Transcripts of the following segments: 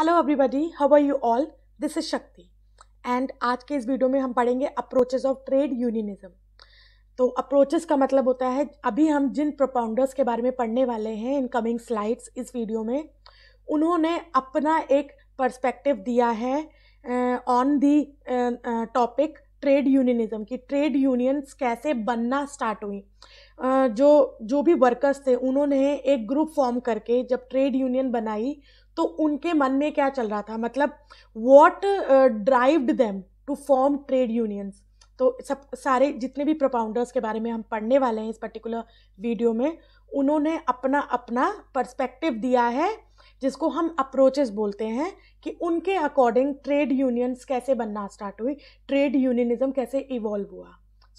Hello everybody how are you all this is Shakti and आज के इस वीडियो में हम पढ़ेंगे अप्रोचेस ऑफ ट्रेड यूनियनिज्म तो अप्रोचेस का मतलब होता है अभी हम जिन प्रोपाउंडर्स के बारे में पढ़ने वाले हैं इन कमिंग स्लाइड्स इस वीडियो में उन्होंने अपना एक पर्सपेक्टिव दिया है on the topic trade unionism की ट्रेड यूनियंस कैसे बनना स्टार्ट हुई जो जो भी वर्कर्स थे उन्होंने एक ग्रुप फॉर्म करके जब ट्रेड यूनियन बनाई तो उनके मन में क्या चल रहा था मतलब what drived them to form trade unions तो सब सारे जितने भी प्रोपाउंडर्स के बारे में हम पढ़ने वाले हैं इस पर्टिकुलर वीडियो में उन्होंने अपना अपना पर्सपेक्टिव दिया है जिसको हम अप्रोचेस बोलते हैं कि उनके अकॉर्डिंग ट्रेड यूनियंस कैसे बनना स्टार्ट हुई ट्रेड यूनियनिज्म कैसे इवॉल्व हुआ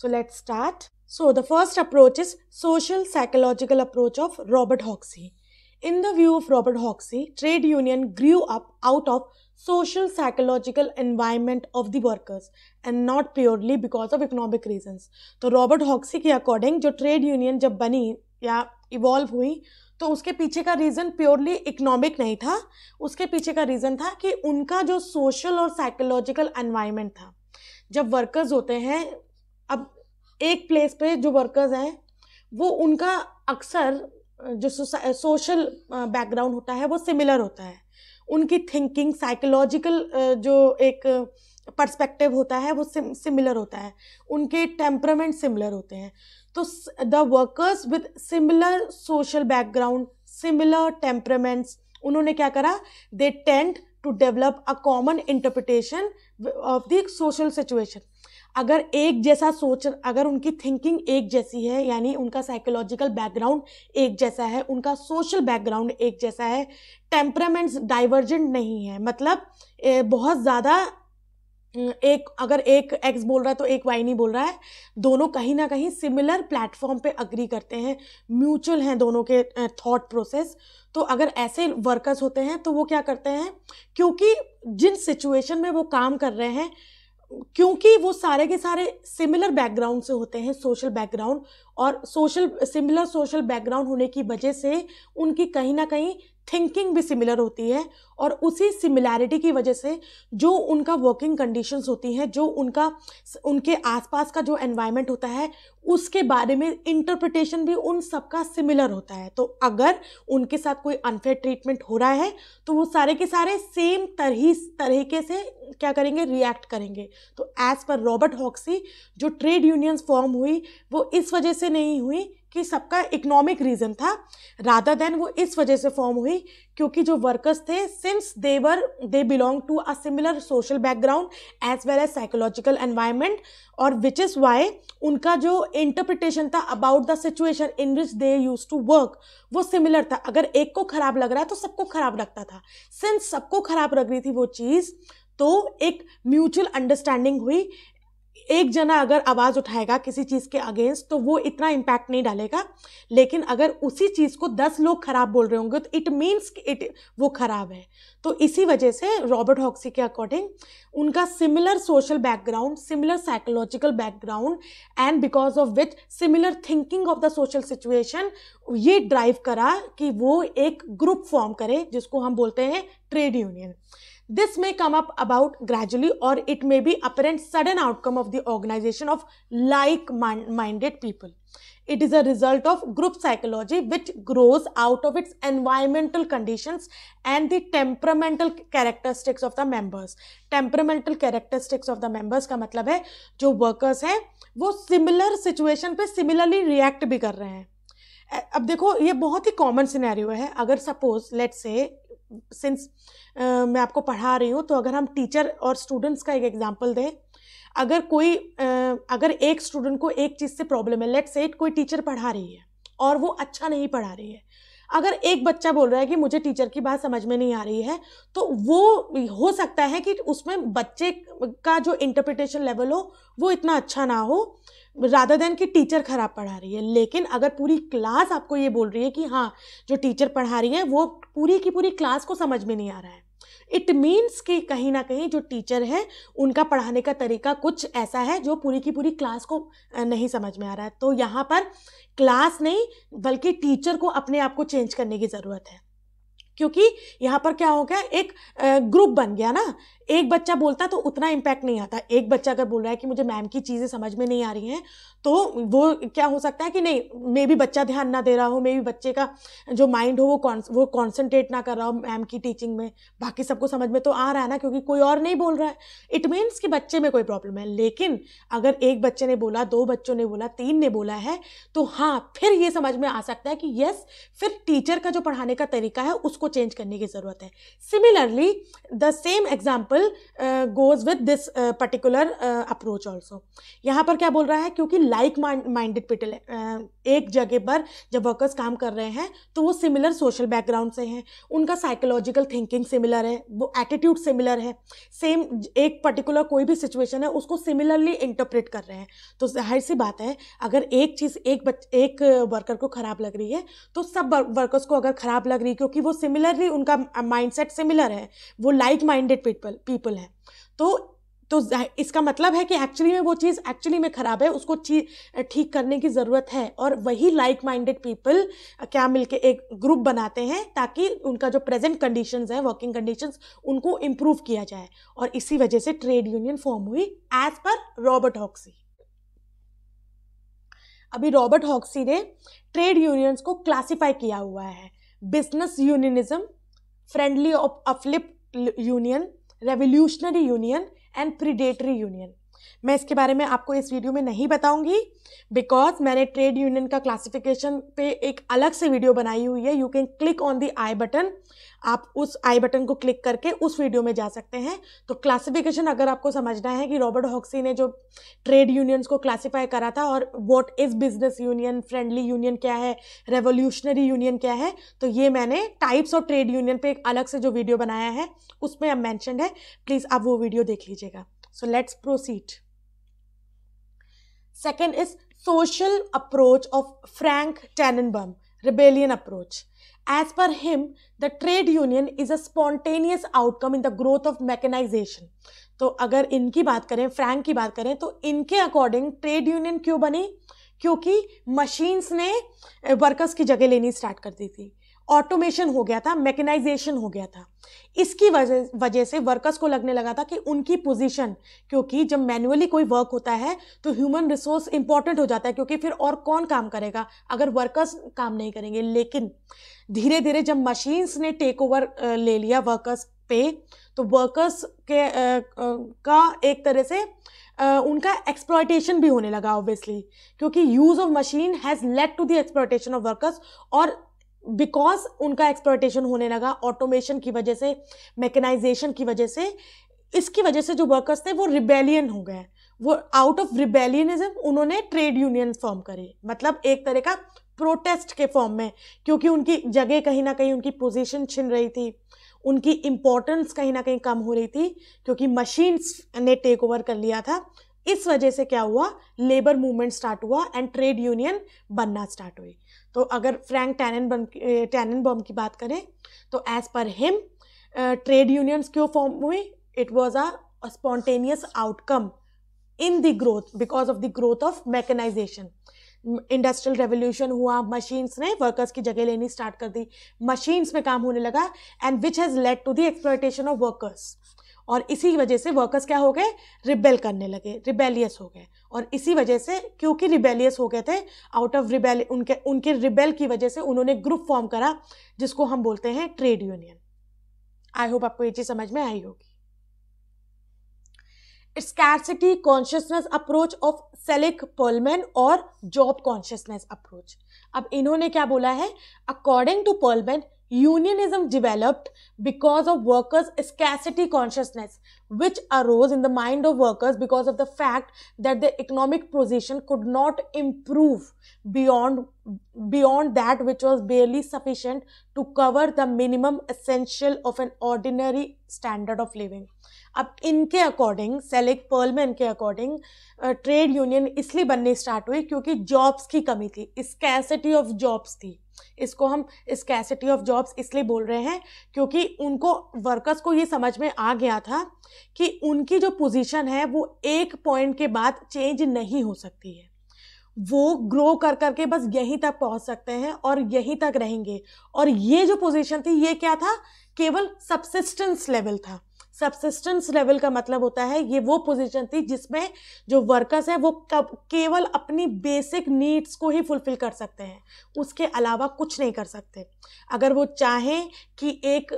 so let's start so the first approach is social psychological approach of Robert Hoxie In the view of Robert Hoxie, trade union grew up out of social psychological environment of the workers and not purely because of economic reasons. तो Robert Hoxie के according जो trade union जब बनी या evolve हुई तो उसके पीछे का रीज़न प्योरली इकोनॉमिक नहीं था उसके पीछे का रीज़न था कि उनका जो सोशल और साइकोलॉजिकल एनवायरनमेंट था जब वर्कर्स होते हैं अब एक प्लेस पे जो वर्कर्स हैं वो उनका अक्सर जो सोशल बैकग्राउंड होता है वो सिमिलर होता है उनकी थिंकिंग साइकोलॉजिकल जो एक पर्सपेक्टिव होता है वो सिमिलर होता है उनके टेम्परामेंट सिमिलर होते हैं तो the workers with similar social background similar temperaments उन्होंने क्या करा they tend to develop a common interpretation of the social situation अगर एक जैसा सोच अगर उनकी थिंकिंग एक जैसी है यानी उनका साइकोलॉजिकल बैकग्राउंड एक जैसा है उनका सोशल बैकग्राउंड एक जैसा है टेम्परामेंट्स डाइवर्जेंट नहीं है मतलब बहुत ज़्यादा एक अगर एक एक्स बोल रहा है तो एक वाई नहीं बोल रहा है दोनों कहीं ना कहीं सिमिलर प्लेटफॉर्म पे अग्री करते हैं म्यूचुअल हैं दोनों के थॉट प्रोसेस तो अगर ऐसे वर्कर्स होते हैं तो वो क्या करते हैं क्योंकि जिन सिचुएशन में वो काम कर रहे हैं क्योंकि वो सारे के सारे सिमिलर बैकग्राउंड से होते हैं सोशल बैकग्राउंड और सोशल सिमिलर सोशल बैकग्राउंड होने की वजह से उनकी कहीं ना कहीं थिंकिंग भी सिमिलर होती है और उसी सिमिलैरिटी की वजह से जो उनका वर्किंग कंडीशंस होती हैं जो उनका उनके आसपास का जो एनवायरनमेंट होता है उसके बारे में इंटरप्रिटेशन भी उन सबका सिमिलर होता है तो अगर उनके साथ कोई अनफेयर ट्रीटमेंट हो रहा है तो वो सारे के सारे सेम तरह तरीके से क्या करेंगे रिएक्ट करेंगे तो एज़ पर रॉबर्ट हॉक्सी जो ट्रेड यूनियंस फॉर्म हुई वो इस वजह से नहीं हुई कि सबका इकोनॉमिक रीज़न था राधा देन वो इस वजह से फॉर्म हुई क्योंकि जो वर्कर्स थे since they were they belong to a similar social background as well as psychological environment और विच इज़ वाई उनका जो इंटरप्रिटेशन था about the situation in which they use to work वो सिमिलर था अगर एक को खराब लग रहा है तो सबको खराब लगता था सिंस सबको खराब लग रही थी वो चीज़ तो एक म्यूचुअल अंडरस्टैंडिंग हुई एक जना अगर आवाज़ उठाएगा किसी चीज़ के अगेंस्ट तो वो इतना इम्पैक्ट नहीं डालेगा लेकिन अगर उसी चीज़ को दस लोग ख़राब बोल रहे होंगे तो इट मीन्स इट वो ख़राब है तो इसी वजह से रॉबर्ट हॉक्सी के अकॉर्डिंग उनका similar social background similar psychological background and because of which similar thinking of the social situation ये ड्राइव करा कि वो एक ग्रुप फॉर्म करे जिसको हम बोलते हैं trade union this may come up about gradually और it may be apparent sudden outcome of the organization of like minded people it is a result of group psychology which grows out of its environmental condition and the temperamental characteristics of the members temperamental characteristics of the members का मतलब है जो workers हैं वो similar situation पर similarly react भी कर रहे हैं अब देखो ये बहुत ही कॉमन सिनेरियो है अगर suppose let's say since uh, मैं आपको पढ़ा रही हूँ तो अगर हम टीचर और स्टूडेंट्स का एक एग्जाम्पल दें अगर कोई uh, अगर एक स्टूडेंट को एक चीज़ से प्रॉब्लम है लेट एट कोई टीचर पढ़ा रही है और वो अच्छा नहीं पढ़ा रही है अगर एक बच्चा बोल रहा है कि मुझे टीचर की बात समझ में नहीं आ रही है तो वो हो सकता है कि उसमें बच्चे का जो इंटरप्रिटेशन लेवल हो वो इतना अच्छा ना हो राधा देन कि टीचर ख़राब पढ़ा रही है लेकिन अगर पूरी क्लास आपको ये बोल रही है कि हाँ जो टीचर पढ़ा रही है वो पूरी की पूरी क्लास को समझ में नहीं आ रहा है इट मीन्स कि कहीं ना कहीं जो टीचर है उनका पढ़ाने का तरीका कुछ ऐसा है जो पूरी की पूरी क्लास को नहीं समझ में आ रहा है तो यहाँ पर क्लास नहीं बल्कि टीचर को अपने आप को चेंज करने की ज़रूरत है क्योंकि यहाँ पर क्या हो गया एक ग्रुप बन गया ना एक बच्चा बोलता तो उतना इम्पैक्ट नहीं आता एक बच्चा अगर बोल रहा है कि मुझे मैम की चीज़ें समझ में नहीं आ रही हैं तो वो क्या हो सकता है कि नहीं मे भी बच्चा ध्यान ना दे रहा हो मे भी बच्चे का जो माइंड हो वो कौन वो कॉन्सेंट्रेट ना कर रहा हो मैम की टीचिंग में बाकी सबको समझ में तो आ रहा है ना क्योंकि कोई और नहीं बोल रहा है इट मीन्स कि बच्चे में कोई प्रॉब्लम है लेकिन अगर एक बच्चे ने बोला दो बच्चों ने बोला तीन ने बोला है तो हाँ फिर ये समझ में आ सकता है कि यस फिर टीचर का जो पढ़ाने का तरीका है उसको चेंज करने की ज़रूरत है similarly the same example goes with this particular approach also यहाँ पर क्या बोल रहा है क्योंकि लाइक माइंडेड पीटल एक जगह पर जब वर्कर्स काम कर रहे हैं तो वो सिमिलर सोशल बैकग्राउंड से हैं उनका साइकोलॉजिकल थिंकिंग सिमिलर है वो एटीट्यूड सिमिलर है सेम एक पर्टिकुलर कोई भी सिचुएशन है उसको सिमिलरली इंटरप्रेट कर रहे हैं तो जाहिर सी बात है अगर एक चीज़ एक बच एक वर्कर को ख़राब लग रही है तो सब वर्कर्स को अगर ख़राब लग रही है क्योंकि वो सिमिलरली उनका माइंड सिमिलर है वो लाइक माइंडेड पीपल पीपल है तो तो इसका मतलब है कि एक्चुअली में वो चीज़ एक्चुअली में ख़राब है उसको ठीक करने की ज़रूरत है और वही लाइक माइंडेड पीपल क्या मिलके एक ग्रुप बनाते हैं ताकि उनका जो प्रेजेंट कंडीशन है वर्किंग कंडीशन उनको इम्प्रूव किया जाए और इसी वजह से ट्रेड यूनियन फॉर्म हुई एज पर रॉबर्ट हॉक्सी अभी रॉबर्ट हॉक्सी ने ट्रेड यूनियंस को क्लासिफाई किया हुआ है business unionism friendly of uplift union revolutionary union and predatory union मैं इसके बारे में आपको इस वीडियो में नहीं बताऊंगी बिकॉज मैंने ट्रेड यूनियन का क्लासिफिकेशन पे एक अलग से वीडियो बनाई हुई है you can click on the I button आप उस आई बटन को क्लिक करके उस वीडियो में जा सकते हैं तो क्लासिफिकेशन अगर आपको समझना है कि रॉबर्ट हॉक्सी ने जो ट्रेड यूनियंस को क्लासिफाई करा था और what is business union friendly union क्या है रेवोल्यूशनरी यूनियन क्या है तो ये मैंने टाइप्स ऑफ ट्रेड यूनियन पे एक अलग से जो वीडियो बनाया है उसमें अब मैंशनड है प्लीज़ आप वो वीडियो देख लीजिएगा so let's proceed second is social approach of Frank Tannenbaum rebellion approach as per him the trade union is a spontaneous outcome in the growth of mechanization तो अगर इनकी बात करें फ्रेंक की बात करें तो इनके अकॉर्डिंग ट्रेड यूनियन क्यों बनी क्योंकि मशीन्स ने वर्कर्स की जगह लेनी स्टार्ट कर दी थी ऑटोमेशन हो गया था मैकेनाइजेशन हो गया था इसकी वजह वजह से वर्कर्स को लगने लगा था कि उनकी पोजीशन क्योंकि जब मैन्युअली कोई वर्क होता है तो ह्यूमन रिसोर्स इंपॉर्टेंट हो जाता है क्योंकि फिर और कौन काम करेगा अगर वर्कर्स काम नहीं करेंगे लेकिन धीरे धीरे जब मशीन्स ने टेक ओवर ले लिया वर्कर्स पे तो वर्कर्स के आ, आ, का एक तरह से Uh, उनका एक्सप्लॉयटेशन भी होने लगा ऑब्वियसली क्योंकि use of machine has led to the exploitation of workers और बिकॉज उनका एक्सपर्टेशन होने लगा ऑटोमेशन की वजह से मैकेनाइजेशन की वजह से इसकी वजह से जो वर्कर्स थे वो रिबेलियन हो गए वो आउट ऑफ रिबेलियनिज्म उन्होंने ट्रेड यूनियन फॉर्म करे मतलब एक तरह का प्रोटेस्ट के फॉर्म में क्योंकि उनकी जगह कहीं ना कहीं उनकी पोजीशन छिन रही थी उनकी इम्पोर्टेंस कहीं ना कहीं कम हो रही थी क्योंकि मशीन्स ने टेक ओवर कर लिया था इस वजह से क्या हुआ लेबर मूवमेंट स्टार्ट हुआ एंड ट्रेड यूनियन बनना स्टार्ट हुई तो अगर फ्रैंक टैनन टैनन बम की बात करें तो as per him trade unions क्यों फॉर्म हुई it was a spontaneous outcome in the growth because of the growth of mechanization industrial revolution हुआ मशीन्स ने वर्कर्स की जगह लेनी स्टार्ट कर दी मशीन्स में काम होने लगा and which has led to the exploitation of workers और इसी वजह से वर्कर्स क्या हो गए रिबेल करने लगे रिबेलियस हो गए और इसी वजह से क्योंकि रिबेलियस हो गए थे आउट ऑफ रिबेल उनके उनके रिबेल की वजह से उन्होंने ग्रुप फॉर्म करा जिसको हम बोलते हैं ट्रेड यूनियन आई होप आपको ये चीज़ समझ में आई होगी scarcity consciousness approach of Selig Perlman और जॉब कॉन्शियसनेस अप्रोच अब इन्होंने क्या बोला है according to Perlman unionism developed because of workers scarcity consciousness which arose in the mind of workers because of the fact that their economic position could not improve beyond beyond that which was barely sufficient to cover the minimum essential of an ordinary standard of living अब इनके according Selig Perlman के according trade union इसलिए बननी start हुई क्योंकि jobs की कमी थी स्कैसिटी ऑफ जॉब्स थी इसको हम स्कैसिटी ऑफ जॉब्स इसलिए बोल रहे हैं क्योंकि उनको वर्कर्स को ये समझ में आ गया था कि उनकी जो पोजीशन है वो एक पॉइंट के बाद चेंज नहीं हो सकती है वो ग्रो कर करके बस यहीं तक पहुंच सकते हैं और यहीं तक रहेंगे और ये जो पोजीशन थी ये क्या था केवल सब्सिस्टेंस लेवल था सबसिस्टेंस लेवल का मतलब होता है ये वो पोजीशन थी जिसमें जो वर्कर्स हैं वो कब केवल अपनी बेसिक नीड्स को ही फुलफिल कर सकते हैं उसके अलावा कुछ नहीं कर सकते अगर वो चाहें कि एक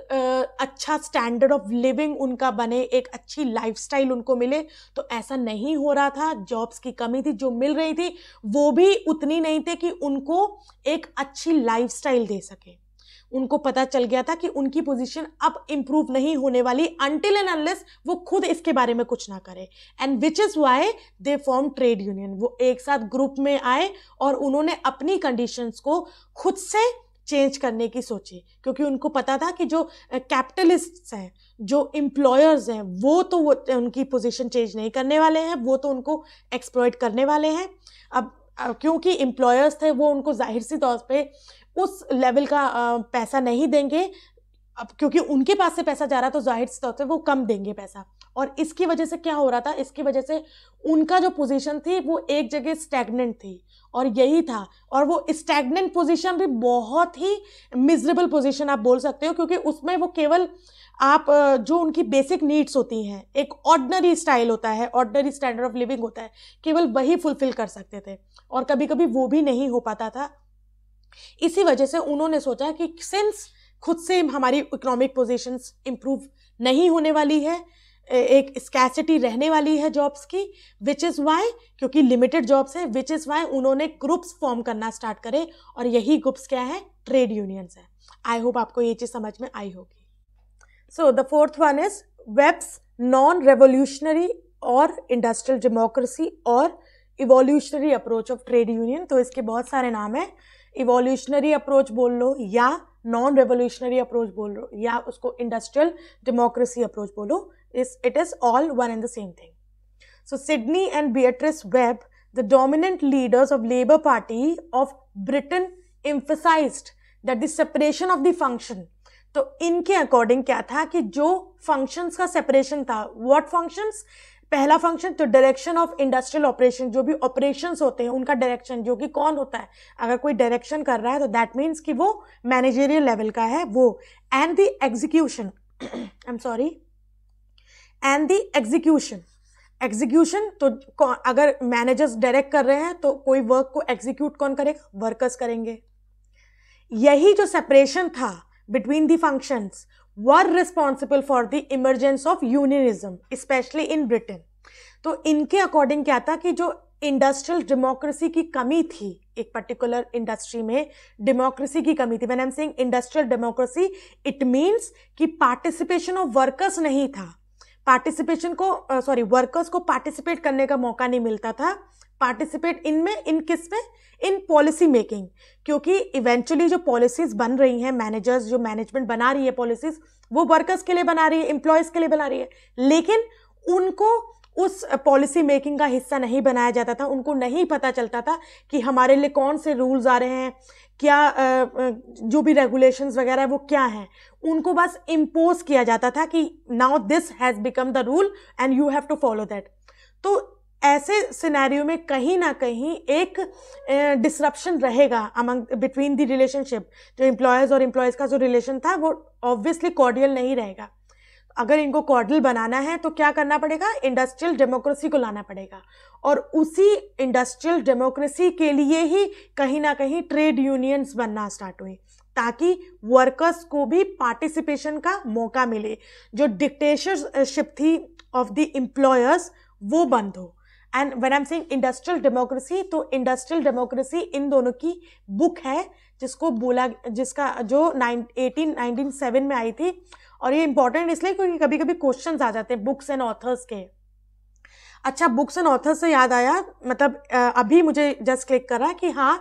अच्छा स्टैंडर्ड ऑफ लिविंग उनका बने एक अच्छी लाइफ उनको मिले तो ऐसा नहीं हो रहा था जॉब्स की कमी थी जो मिल रही थी वो भी उतनी नहीं थी कि उनको एक अच्छी लाइफ दे सके उनको पता चल गया था कि उनकी पोजीशन अब इम्प्रूव नहीं होने वाली अनटिल एंड अनलेस वो खुद इसके बारे में कुछ ना करे and which is why they form trade union वो एक साथ ग्रुप में आए और उन्होंने अपनी कंडीशंस को खुद से चेंज करने की सोची क्योंकि उनको पता था कि जो uh, हैं जो एम्प्लॉयर्स हैं वो तो वो उनकी पोजीशन चेंज नहीं करने वाले हैं वो तो उनको एक्सप्लॉयट करने वाले हैं अब क्योंकि एम्प्लॉयर्स थे वो उनको जाहिर सी तौर पे उस लेवल का पैसा नहीं देंगे अब क्योंकि उनके पास से पैसा जा रहा तो जाहिर तौर पर वो कम देंगे पैसा और इसकी वजह से क्या हो रहा था इसकी वजह से उनका जो पोजीशन थी वो एक जगह स्टैगनेंट थी और यही था और वो स्टैगनेंट पोजीशन भी बहुत ही मिजरेबल पोजीशन आप बोल सकते हो क्योंकि उसमें वो केवल आप जो उनकी बेसिक नीड्स होती हैं एक ऑर्डनरी स्टाइल होता है ऑर्डनरी स्टैंडर्ड ऑफ लिविंग होता है केवल वही फुलफिल कर सकते थे और कभी कभी वो भी नहीं हो पाता था इसी वजह से उन्होंने सोचा कि सिंस खुद से हमारी इकोनॉमिक पोजीशंस इम्प्रूव नहीं होने वाली है एक स्कैसिटी रहने वाली है जॉब्स की विच इज़ वाई क्योंकि लिमिटेड जॉब्स है विच इज़ वाई उन्होंने ग्रुप्स फॉर्म करना स्टार्ट करे और यही ग्रुप्स क्या है ट्रेड यूनियंस है आई होप आपको ये चीज़ समझ में आई होगी so the fourth one is Webbs non revolutionary और इंडस्ट्रियल डेमोक्रेसी और evolutionary approach of trade union तो इसके बहुत सारे नाम हैं इवोल्यूशनरी अप्रोच बोल लो या नॉन रेवोल्यूशनरी अप्रोच बोल लो या उसको इंडस्ट्रियल डेमोक्रेसी अप्रोच बोलो इस it is all one and the same thing so Sidney and Beatrice Webb the dominant leaders of labour party of Britain emphasise that the separation of the function तो इनके according क्या था कि जो functions का separation था what functions पहला function तो डायरेक्शन ऑफ इंडस्ट्रियल ऑपरेशन जो भी ऑपरेशंस होते हैं उनका डायरेक्शन जो कि कौन होता है अगर कोई डायरेक्शन कर रहा है तो दैट मीन्स कि वो मैनेजेरियल लेवल का है वो and the execution I am sorry and the execution execution तो अगर मैनेजर्स डायरेक्ट कर रहे हैं तो कोई वर्क को एग्जीक्यूट कौन करेगा वर्कर्स करेंगे यही जो सेपरेशन था between the functions were responsible for the emergence of unionism specially in Britain तो इनके अकॉर्डिंग क्या था कि जो इंडस्ट्रियल डेमोक्रेसी की कमी थी एक पर्टिकुलर इंडस्ट्री में डेमोक्रेसी की कमी थी when I am saying industrial democracy it means कि पार्टिसिपेशन ऑफ वर्कर्स नहीं था पार्टिसिपेशन को सॉरी वर्कर्स को पार्टिसिपेट करने का मौका नहीं मिलता था पार्टिसिपेट इन में इन किस में इन पॉलिसी मेकिंग क्योंकि इवेंचुअली जो पॉलिसीज बन रही हैं मैनेजर्स जो मैनेजमेंट बना रही है पॉलिसीज वो वर्कर्स के लिए बना रही है एम्प्लॉयज़ के लिए बना रही है लेकिन उनको उस पॉलिसी मेकिंग का हिस्सा नहीं बनाया जाता था उनको नहीं पता चलता था कि हमारे लिए कौन से रूल्स आ रहे हैं क्या जो भी रेगुलेशंस वगैरह वो क्या हैं उनको बस इम्पोज किया जाता था कि now this has become the rule and you have to follow that तो ऐसे सिनेरियो में कहीं ना कहीं एक डिसरप्शन रहेगा अमंग बिटवीन द रिलेशनशिप जो एम्प्लॉयज़ और एम्प्लॉयज़ का जो रिलेशन था वो ऑब्वियसली कॉर्डियल नहीं रहेगा अगर इनको कॉर्डल बनाना है तो क्या करना पड़ेगा इंडस्ट्रियल डेमोक्रेसी को लाना पड़ेगा और उसी इंडस्ट्रियल डेमोक्रेसी के लिए ही कहीं ना कहीं ट्रेड यूनियंस बनना स्टार्ट हुई ताकि वर्कर्स को भी पार्टिसिपेशन का मौका मिले जो डिक्टेटरशिप थी ऑफ द एम्प्लॉयर्स वो बंद हो and when M Singh industrial democracy तो इंडस्ट्रियल डेमोक्रेसी इन दोनों की बुक है जिसको बोला जिसका जो नाइन एटीन नाइनटीन सेवन में आई थी और ये इंपॉर्टेंट इसलिए क्योंकि कभी कभी क्वेश्चन आ जाते हैं बुक्स एंड ऑथर्स के अच्छा बुक्स एंड ऑथर्स से याद आया मतलब अभी मुझे जस्ट क्लिक करा कि हाँ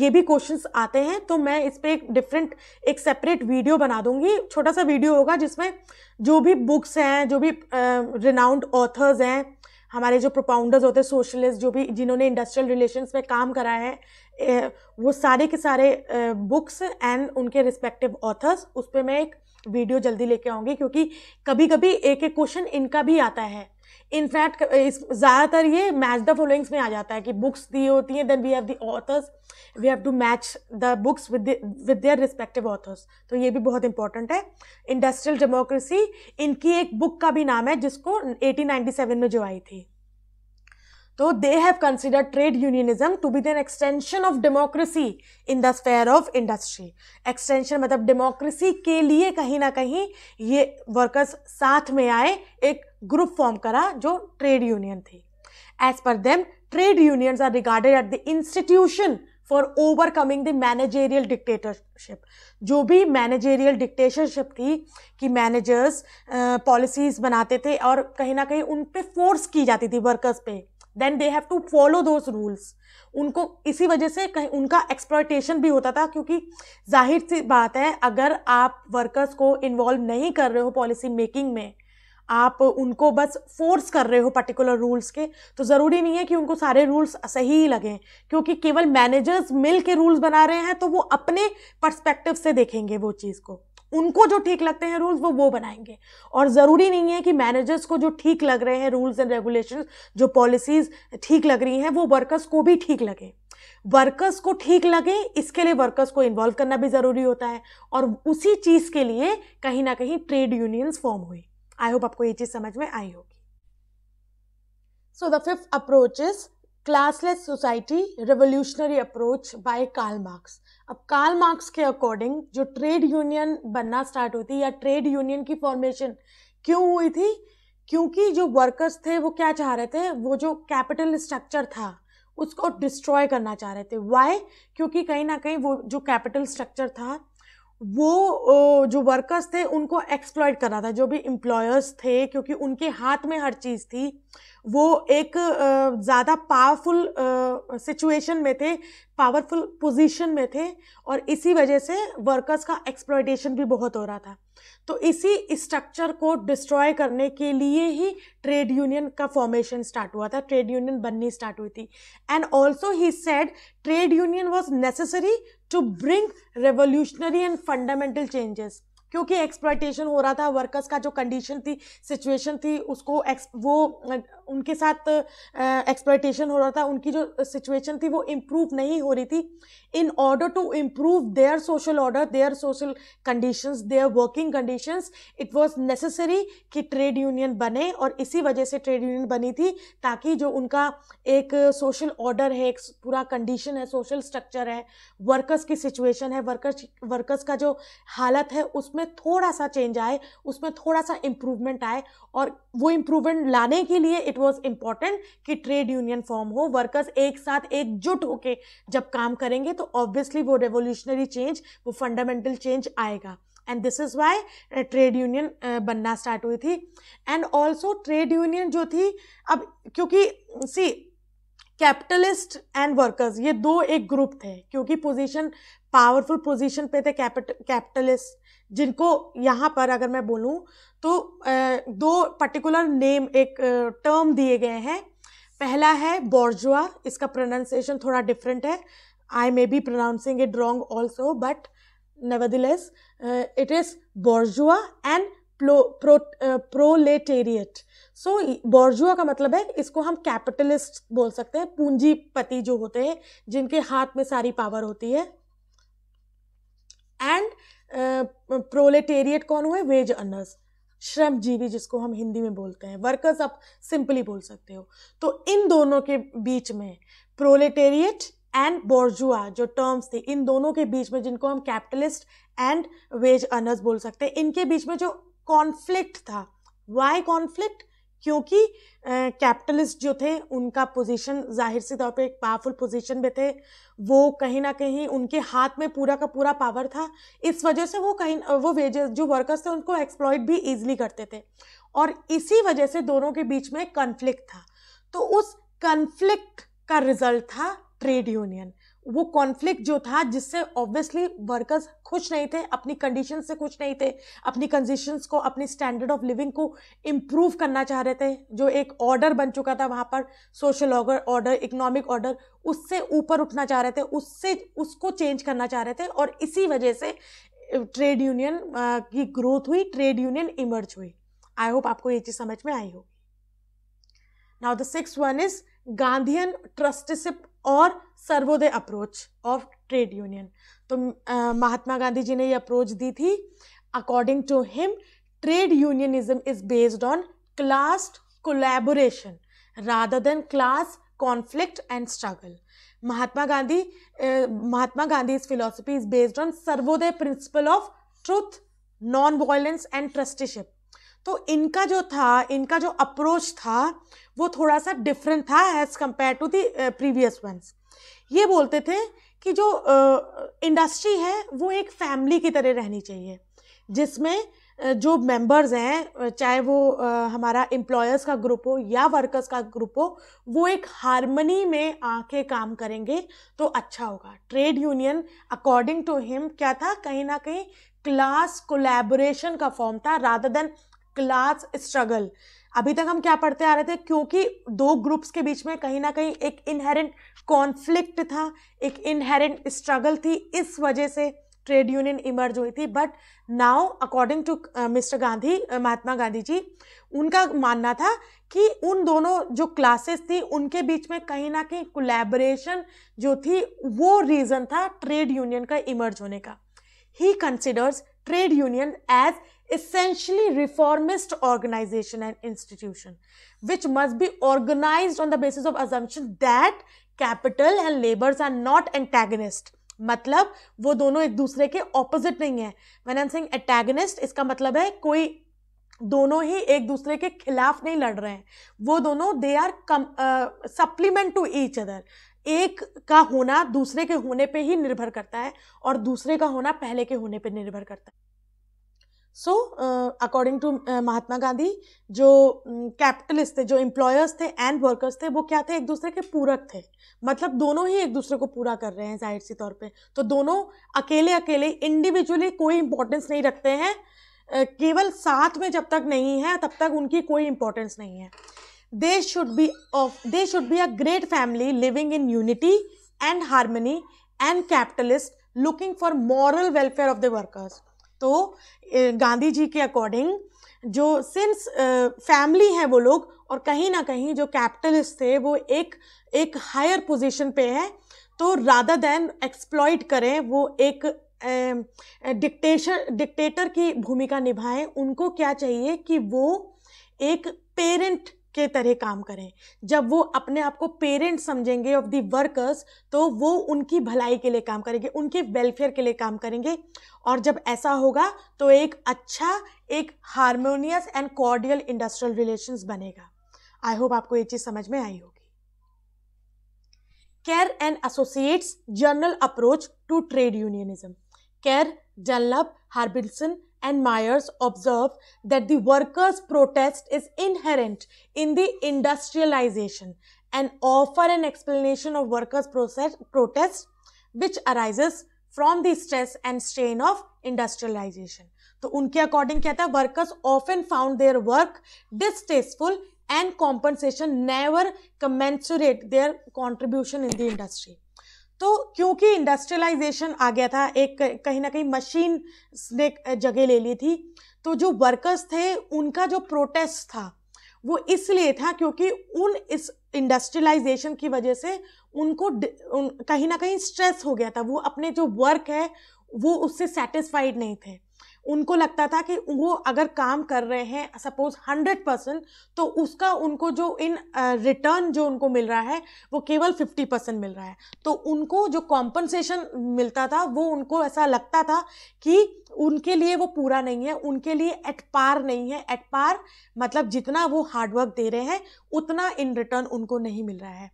ये भी क्वेश्चंस आते हैं तो मैं इस पर एक डिफरेंट एक सेपरेट वीडियो बना दूंगी छोटा सा वीडियो होगा जिसमें जो भी बुक्स हैं जो भी रिनाउंड ऑथर्स हैं हमारे जो प्रोपाउंडर्स होते हैं सोशलिस्ट जो भी जिन्होंने इंडस्ट्रियल रिलेशंस में काम करा है वो सारे के सारे बुक्स एंड उनके रिस्पेक्टिव ऑथर्स उस पर मैं एक वीडियो जल्दी लेके आऊँगी क्योंकि कभी कभी एक एक क्वेश्चन इनका भी आता है इनफैक्ट इस ज़्यादातर ये मैच द फॉलोइंग्स में आ जाता है कि बुक्स दी होती हैं then we have the authors we have to match the books with with their respective authors तो ये भी बहुत इंपॉर्टेंट है इंडस्ट्रियल डेमोक्रेसी इनकी एक बुक का भी नाम है जिसको 1897 में जो आई थी तो they have consider trade unionism to be then extension of democracy in the sphere of industry extension मतलब डेमोक्रेसी के लिए कहीं ना कहीं ये वर्कर्स साथ में आए एक ग्रुप फॉर्म करा जो ट्रेड यूनियन थी as per them trade unions are regarded at the institution for overcoming the managerial dictatorship जो भी मैनेजेरियल डिक्टेटरशिप थी कि मैनेजर्स पॉलिसीज बनाते थे और कहीं ना कहीं उन पर फोर्स की जाती थी वर्कर्स पे then they have to follow those rules उनको इसी वजह से कहीं उनका एक्सप्लॉयटेशन भी होता था क्योंकि जाहिर सी बात है अगर आप वर्कर्स को इन्वॉल्व नहीं कर रहे हो पॉलिसी मेकिंग में आप उनको बस फोर्स कर रहे हो पर्टिकुलर रूल्स के तो ज़रूरी नहीं है कि उनको सारे रूल्स सही ही लगें क्योंकि केवल मैनेजर्स मिल के रूल्स बना रहे हैं तो वो अपने पर्सपेक्टिव से देखेंगे वो चीज़ को उनको जो ठीक लगते हैं रूल्स वो वो बनाएंगे और ज़रूरी नहीं है कि मैनेजर्स को जो ठीक लग रहे हैं रूल्स एंड रेगुलेशन जो पॉलिसीज़ ठीक लग रही हैं वो वर्कर्स को भी ठीक लगे वर्कर्स को ठीक लगे इसके लिए वर्कर्स को इन्वॉल्व करना भी ज़रूरी होता है और उसी चीज़ के लिए कहीं ना कहीं ट्रेड यूनियंस फॉर्म हुई आई होप आपको ये चीज़ समझ में आई होगी so the fifth approach is classless society revolutionary approach by Karl Marx अब काल मार्क्स के अकॉर्डिंग जो ट्रेड यूनियन बनना स्टार्ट हुई थी या ट्रेड यूनियन की फॉर्मेशन क्यों हुई थी क्योंकि जो वर्कर्स थे वो क्या चाह रहे थे वो जो कैपिटल स्ट्रक्चर था उसको डिस्ट्रॉय करना चाह रहे थे वाई क्योंकि कहीं ना कहीं वो जो कैपिटल स्ट्रक्चर था वो जो वर्कर्स थे उनको एक्सप्लॉयट कर रहा था जो भी एम्प्लॉयर्स थे क्योंकि उनके हाथ में हर चीज़ थी वो एक ज़्यादा पावरफुल सिचुएशन में थे पावरफुल पोजीशन में थे और इसी वजह से वर्कर्स का एक्सप्लॉयटेशन भी बहुत हो रहा था तो इसी स्ट्रक्चर को डिस्ट्रॉय करने के लिए ही ट्रेड यूनियन का फॉर्मेशन स्टार्ट हुआ था ट्रेड यूनियन बननी स्टार्ट हुई थी and also he said trade union was necessary to bring revolutionary and fundamental changes. क्योंकि एक्सप्लाइटेशन हो रहा था वर्कर्स का जो कंडीशन थी सिचुएशन थी उसको एक्स वो उनके साथ एक्सप्लाइटेशन हो रहा था उनकी जो सिचुएशन थी वो इम्प्रूव नहीं हो रही थी in order to improve their social order their social conditions their working conditions it was necessary कि ट्रेड यूनियन बने और इसी वजह से ट्रेड यूनियन बनी थी ताकि जो उनका एक सोशल ऑर्डर है एक पूरा कंडीशन है सोशल स्ट्रक्चर है वर्कर्स की सिचुएशन है वर्कर्स वर्कर्स का जो हालत है उसमें उसमें थोड़ा सा चेंज आए उसमें थोड़ा सा इम्प्रूवमेंट आए और वो इम्प्रूवमेंट लाने के लिए इट वॉज इम्पॉर्टेंट कि ट्रेड यूनियन फॉर्म हो वर्कर्स एक साथ एकजुट होके जब काम करेंगे तो ऑब्वियसली वो रेवोल्यूशनरी चेंज वो फंडामेंटल चेंज आएगा and this is why trade union बनना स्टार्ट हुई थी एंड ऑल्सो ट्रेड यूनियन जो थी अब क्योंकि सी कैपिटलिस्ट एंड वर्कर्स ये दो एक ग्रुप थे क्योंकि पोजिशन पावरफुल पोजिशन पे थे कैपिटलिस्ट जिनको यहाँ पर अगर मैं बोलूँ तो दो पर्टिकुलर नेम एक टर्म दिए गए हैं पहला है बॉर्जुआ इसका प्रोनाउंसिएशन थोड़ा डिफरेंट है I may be pronouncing it wrong also but nevertheless it is bourgeois and pro pro, so bourgeois का मतलब है इसको हम कैपिटलिस्ट बोल सकते हैं पूंजीपति जो होते हैं जिनके हाथ में सारी पावर होती है प्रोलेटेरिएट कौन हुए वेज अर्नर्स श्रमजीवी जिसको हम हिंदी में बोलते हैं वर्कर्स आप सिंपली बोल सकते हो तो इन दोनों के बीच में प्रोलेटेरिएट एंड बोर्जुआ जो टर्म्स थे इन दोनों के बीच में जिनको हम कैपिटलिस्ट एंड वेज अर्नर्स बोल सकते हैं इनके बीच में जो कॉन्फ्लिक्ट था वाई कॉन्फ्लिक्ट क्योंकि कैपिटलिस्ट जो थे उनका पोजीशन जाहिर सी तौर पे एक पावरफुल पोजीशन में थे वो कहीं ना कहीं उनके हाथ में पूरा का पूरा पावर था इस वजह से वो कहीं वो वेजेस जो वर्कर्स थे उनको एक्सप्लॉयट भी ईजिली करते थे और इसी वजह से दोनों के बीच में कन्फ्लिक्ट था तो उस कन्फ्लिक्ट का रिजल्ट था ट्रेड यूनियन वो कॉन्फ्लिक्ट जो था जिससे ऑब्वियसली वर्कर्स खुश नहीं थे अपनी कंडीशन से खुश नहीं थे अपनी कंडीशंस को अपनी स्टैंडर्ड ऑफ लिविंग को इम्प्रूव करना चाह रहे थे जो एक ऑर्डर बन चुका था वहाँ पर सोशल ऑर्डर इकोनॉमिक ऑर्डर उससे ऊपर उठना चाह रहे थे उससे उसको चेंज करना चाह रहे थे और इसी वजह से ट्रेड यूनियन की ग्रोथ हुई ट्रेड यूनियन इमर्ज हुई आई होप आपको ये चीज़ समझ में आई होगी now the six one is Gandhian trusteeship और Sarvodaya approach of trade union तो महात्मा गांधी जी ने यह अप्रोच दी थी according to him trade unionism is based on class collaboration rather than class conflict and struggle Mahatma Gandhi Mahatma Gandhi philosophy is based on Sarvodaya principle of truth non violence and trusteeship तो इनका जो था इनका जो अप्रोच था वो थोड़ा सा डिफरेंट था as compare to the previous ones ये बोलते थे कि जो इंडस्ट्री uh, है वो एक फैमिली की तरह रहनी चाहिए जिसमें uh, जो मेंबर्स हैं uh, चाहे वो uh, हमारा एम्प्लॉयर्स का ग्रुप हो या वर्कर्स का ग्रुप हो वो एक हारमनी में आके काम करेंगे तो अच्छा होगा trade union according to him क्या था कहीं ना कहीं क्लास कोलैबोरेशन का फॉर्म था रादर देन क्लास स्ट्रगल अभी तक हम क्या पढ़ते आ रहे थे क्योंकि दो ग्रुप्स के बीच में कहीं ना कहीं एक इनहेरेंट कॉन्फ्लिक्ट था एक इनहेरेंट स्ट्रगल थी इस वजह से ट्रेड यूनियन इमर्ज हुई थी but now according to mister Gandhi Mahatma Gandhi ji उनका मानना था कि उन दोनों जो क्लासेस थी उनके बीच में कहीं ना कहीं कोलेबरेशन जो थी वो रीज़न था ट्रेड यूनियन का इमर्ज होने का ही considers trade union as essentially reformist organization and institution which must be organized on the basis of assumption that capital and labors are not antagonist मतलब वो दोनों एक दूसरे के ऑपोजिट नहीं है when I am saying antagonist इसका मतलब है कोई दोनों ही एक दूसरे के खिलाफ नहीं लड़ रहे हैं वो दोनों they are come supplement to each other एक का होना दूसरे के होने पे ही निर्भर करता है और दूसरे का होना पहले के होने पे निर्भर करता है so according to Mahatma Gandhi जो कैपिटलिस्ट mm, थे जो एम्प्लॉयर्स थे एंड वर्कर्स थे वो क्या थे एक दूसरे के पूरक थे मतलब दोनों ही एक दूसरे को पूरा कर रहे हैं जाहिर सी तौर पे तो दोनों अकेले अकेले इंडिविजुअली कोई इंपॉर्टेंस नहीं रखते हैं केवल साथ में जब तक नहीं है तब तक उनकी कोई इंपॉर्टेंस नहीं है they should be of they should be a great family living in unity and harmony and capitalist looking for moral welfare of the workers तो गांधी जी के अकॉर्डिंग जो सिंस फैमिली हैं वो लोग और कहीं ना कहीं जो कैपिटलिस्ट थे वो एक एक हायर पोजीशन पे है तो राधा दैन एक्सप्लॉइट करें वो एक डिक्टेशन डिक्टेटर की भूमिका निभाएं उनको क्या चाहिए कि वो एक पेरेंट के तरह काम करें जब वो अपने आप को पेरेंट्स समझेंगे ऑफ दी वर्कर्स तो वो उनकी भलाई के लिए काम करेंगे उनके वेलफेयर के लिए काम करेंगे और जब ऐसा होगा तो एक अच्छा एक harmonious and cordial industrial relations बनेगा आई होप आपको ये चीज़ समझ में आई होगी Kerr and associates general approach to trade unionism Kerr Dunlop Harbison and Myers observe that the workers' protest is inherent in the industrialization and offer an explanation of workers' protest which arises from the stress and strain of industrialization. So, unke according, kehta, workers often found their work distasteful and compensation never commensurate their contribution in the industry. तो क्योंकि industrialisation आ गया था एक कहीं ना कहीं machine ने जगह ले ली थी तो जो वर्कर्स थे उनका जो प्रोटेस्ट था वो इसलिए था क्योंकि उन इस इंडस्ट्रियलाइजेशन की वजह से उनको उन, कहीं ना कहीं स्ट्रेस हो गया था वो अपने जो वर्क है वो उससे सेटिस्फाइड नहीं थे उनको लगता था कि वो अगर काम कर रहे हैं सपोज हंड्रेड परसेंट तो उसका उनको जो इन रिटर्न जो उनको मिल रहा है वो केवल फिफ्टी परसेंट मिल रहा है तो उनको जो कॉम्पनसेशन मिलता था वो उनको ऐसा लगता था कि उनके लिए वो पूरा नहीं है उनके लिए एट पार नहीं है एट पार मतलब जितना वो हार्डवर्क दे रहे हैं उतना इन रिटर्न उनको नहीं मिल रहा है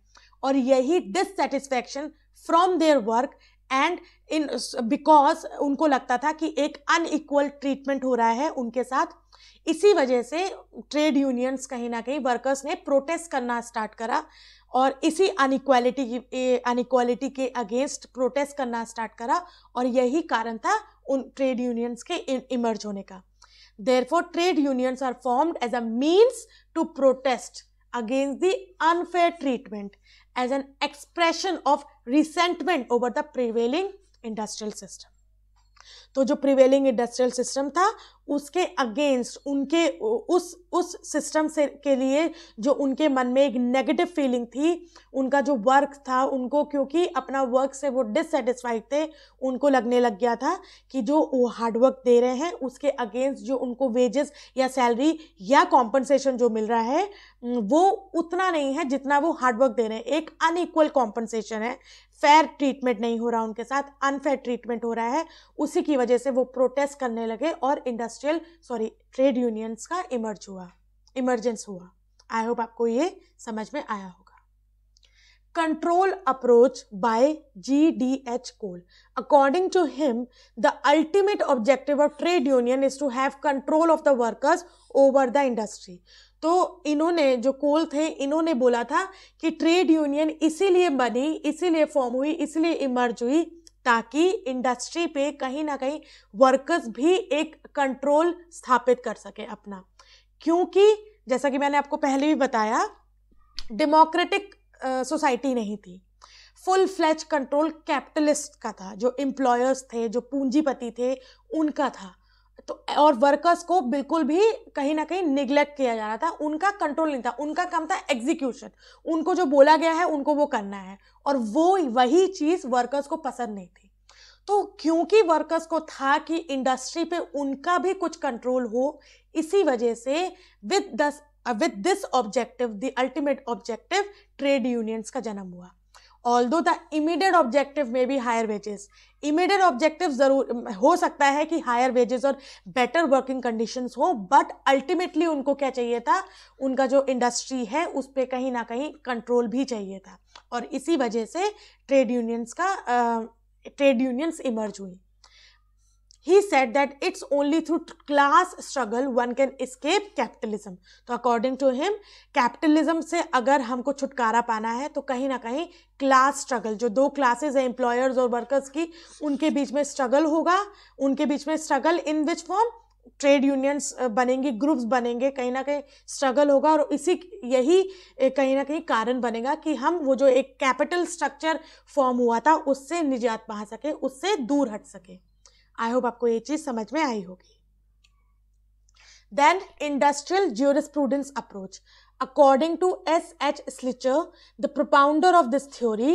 और यही dissatisfaction from their work and in because उनको लगता था कि एक अनइक्वल ट्रीटमेंट हो रहा है उनके साथ इसी वजह से ट्रेड यूनियंस कहीं ना कहीं वर्कर्स ने प्रोटेस्ट करना स्टार्ट करा और इसी अनइक्वालिटी की अनइक्वालिटी के अगेंस्ट प्रोटेस्ट करना स्टार्ट करा और यही कारण था उन ट्रेड यूनियंस के इमर्ज होने का therefore trade unions are formed as a means to protest against the unfair treatment as an expression of resentment over the prevailing industrial system. तो जो प्रिवेलिंग इंडस्ट्रियल सिस्टम था उसके अगेंस्ट उनके उस उस सिस्टम से के लिए जो उनके मन में एक नेगेटिव फीलिंग थी उनका जो वर्क था उनको क्योंकि अपना वर्क से वो डिससेटिस्फाइड थे उनको लगने लग गया था कि जो वो हार्डवर्क दे रहे हैं उसके अगेंस्ट जो उनको वेजेस या सैलरी या कॉम्पनसेशन जो मिल रहा है वो उतना नहीं है जितना वो हार्डवर्क दे रहे हैं एक अनइक्वल कॉम्पनसेशन है फेयर ट्रीटमेंट नहीं हो रहा उनके साथ अनफेयर ट्रीटमेंट हो रहा है उसी की वजह से वो प्रोटेस्ट करने लगे और इंडस्ट्रियल सॉरी ट्रेड यूनियंस का इमर्ज हुआ इमरजेंस हुआ आई होप आपको ये समझ में आया होगा control approach by G D H Cole according to him the ultimate objective of trade union is to have control of the workers over the industry तो इन्होंने जो कोल थे इन्होंने बोला था कि ट्रेड यूनियन इसीलिए बनी इसीलिए फॉर्म हुई इसलिए इमर्ज हुई ताकि इंडस्ट्री पे कहीं ना कहीं वर्कर्स भी एक कंट्रोल स्थापित कर सके अपना क्योंकि जैसा कि मैंने आपको पहले भी बताया डेमोक्रेटिक सोसाइटी नहीं थी फुल फ्लैच कंट्रोल कैपिटलिस्ट का था जो एम्प्लॉयर्स थे जो पूंजीपति थे उनका था तो और वर्कर्स को बिल्कुल भी कहीं ना कहीं निग्लेक्ट किया जा रहा था उनका कंट्रोल नहीं था उनका काम था एग्जीक्यूशन उनको जो बोला गया है उनको वो करना है और वो वही चीज़ वर्कर्स को पसंद नहीं थी तो क्योंकि वर्कर्स को था कि इंडस्ट्री पे उनका भी कुछ कंट्रोल हो इसी वजह से with this with this objective the ultimate objective trade unions का जन्म हुआ ऑल्दो द इमीडिएट ऑब्जेक्टिव में भी हायर वेजेस इमीडिएट ऑब्जेक्टिव जरूर हो सकता है कि हायर वेजेस और बेटर वर्किंग कंडीशंस हो बट अल्टीमेटली उनको क्या चाहिए था उनका जो इंडस्ट्री है उस पर कहीं ना कहीं कंट्रोल भी चाहिए था और इसी वजह से ट्रेड यूनियंस का ट्रेड यूनियंस इमर्ज हुई he said that it's only through class struggle one can escape capitalism तो अकॉर्डिंग टू हिम कैपिटलिज्म से अगर हमको छुटकारा पाना है तो कहीं ना कहीं क्लास स्ट्रगल जो दो क्लासेज हैं एम्प्लॉयर्स और वर्कर्स की उनके बीच में स्ट्रगल होगा उनके बीच में struggle in which form trade unions बनेंगी ग्रुप्स बनेंगे कहीं ना कहीं स्ट्रगल होगा और इसी यही कहीं ना कहीं कारण बनेगा कि हम वो जो एक कैपिटल स्ट्रक्चर फॉर्म हुआ था उससे निजात पा सके उससे दूर हट सके आई होप आपको ये चीज समझ में आई होगी then industrial jurisprudence approach according to S H Slichter the propounder of this theory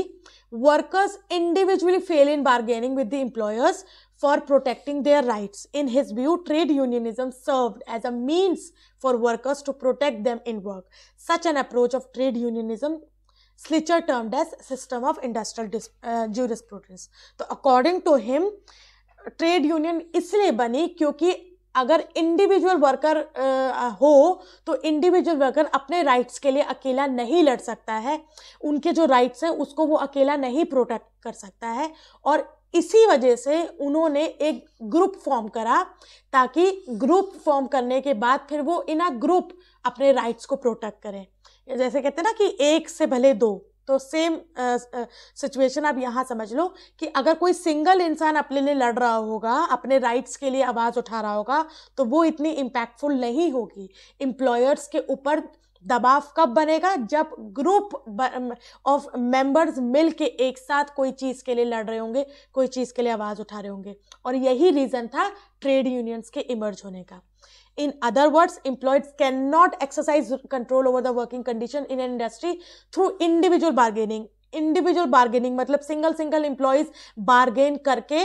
workers individually fail in bargaining with the employers for protecting their right in his view trade unionism served as a means for workers to protect them in work such an approach of trade unionism Slichter term as system of industrial jurisprudence तो according to him trade union इसलिए बनी क्योंकि अगर individual worker हो तो individual worker अपने rights के लिए अकेला नहीं लड़ सकता है उनके जो राइट्स हैं उसको वो अकेला नहीं प्रोटेक्ट कर सकता है और इसी वजह से उन्होंने एक ग्रुप फॉर्म करा ताकि ग्रुप फॉर्म करने के बाद फिर वो इन अ ग्रुप अपने राइट्स को प्रोटेक्ट करें जैसे कहते हैं ना कि एक से भले दो तो सेम सिचुएशन आप यहाँ समझ लो कि अगर कोई सिंगल इंसान अपने लिए लड़ रहा होगा अपने राइट्स के लिए आवाज़ उठा रहा होगा तो वो इतनी इम्पैक्टफुल नहीं होगी एम्प्लॉयर्स के ऊपर दबाव कब बनेगा जब ग्रुप ऑफ मेंबर्स मिल के एक साथ कोई चीज़ के लिए लड़ रहे होंगे कोई चीज़ के लिए आवाज़ उठा रहे होंगे और यही रीज़न था ट्रेड यूनियंस के इमर्ज होने का In other words, employees cannot exercise control over the working condition in an industry through individual bargaining individual bargaining मतलब सिंगल सिंगल इंप्लॉयज बार्गेन करके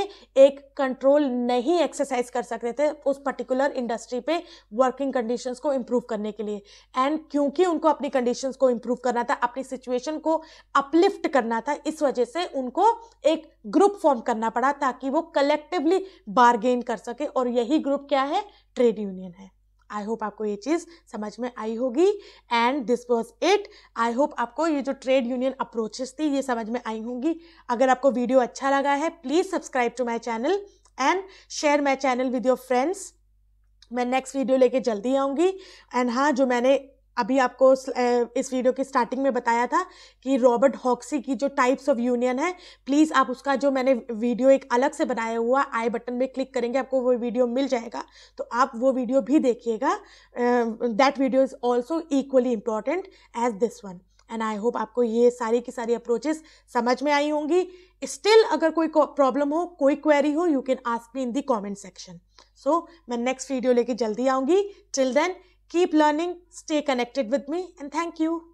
एक कंट्रोल नहीं एक्सरसाइज कर सकते थे उस पर्टिकुलर इंडस्ट्री पे वर्किंग कंडीशंस को इम्प्रूव करने के लिए एंड क्योंकि उनको अपनी कंडीशंस को इम्प्रूव करना था अपनी सिचुएशन को अपलिफ्ट करना था इस वजह से उनको एक ग्रुप फॉर्म करना पड़ा ताकि वो कलेक्टिवली बार्गेन कर सके और यही ग्रुप क्या है ट्रेड यूनियन है आई होप आपको ये चीज़ समझ में आई होगी and this was it I hope आपको ये जो ट्रेड यूनियन अप्रोचेस थी ये समझ में आई होंगी अगर आपको वीडियो अच्छा लगा है please subscribe to my channel and share my channel with your friends मैं नेक्स्ट वीडियो लेके जल्दी आऊँगी एंड हाँ जो मैंने अभी आपको इस वीडियो की स्टार्टिंग में बताया था कि रॉबर्ट हॉक्सी की जो टाइप्स ऑफ यूनियन है प्लीज़ आप उसका जो मैंने वीडियो एक अलग से बनाया हुआ आई बटन में क्लिक करेंगे आपको वो वीडियो मिल जाएगा तो आप वो वीडियो भी देखिएगा that video is also equally important as this one and I hope आपको ये सारी की सारी अप्रोचेस समझ में आई होंगी स्टिल अगर कोई प्रॉब्लम हो कोई क्वेरी हो you can ask me in the comment section so मैं नेक्स्ट वीडियो लेके जल्दी आऊँगी till then Keep learning, stay connected with me and thank you.